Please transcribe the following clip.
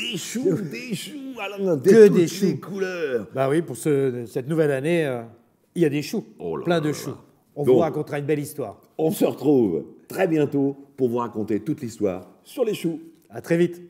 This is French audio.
Des choux, des choux, alors des des couleurs. Bah oui, pour cette nouvelle année, euh, il y a des choux, oh plein de choux. On vous racontera une belle histoire. On se retrouve très bientôt pour vous raconter toute l'histoire sur les choux. À très vite.